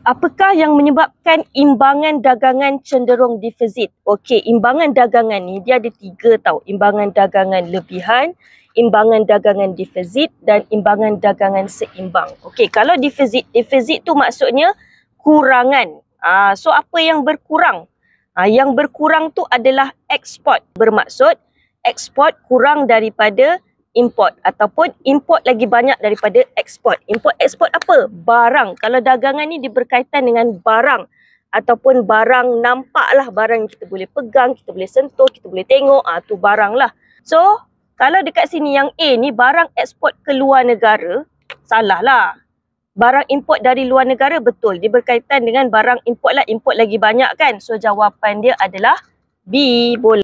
Apakah yang menyebabkan imbangan dagangan cenderung defisit? Okey, imbangan dagangan ni dia ada tiga tau. Imbangan dagangan lebihan, imbangan dagangan defisit dan imbangan dagangan seimbang. Okey, kalau defisit, defisit tu maksudnya kurangan. Ah, so apa yang berkurang? Ah, yang berkurang tu adalah ekspor. Bermaksud ekspor kurang daripada import ataupun import lagi banyak daripada ekspor. Import ekspor apa? Barang. Kalau dagangan ni diberkaitan dengan barang ataupun barang nampaklah barang yang kita boleh pegang, kita boleh sentuh, kita boleh tengok, ah tu baranglah. So, kalau dekat sini yang A ni barang ekspor ke luar negara, salahlah. Barang import dari luar negara betul. Dia berkaitan dengan barang import lah. Import lagi banyak kan. So jawapan dia adalah B. Boleh.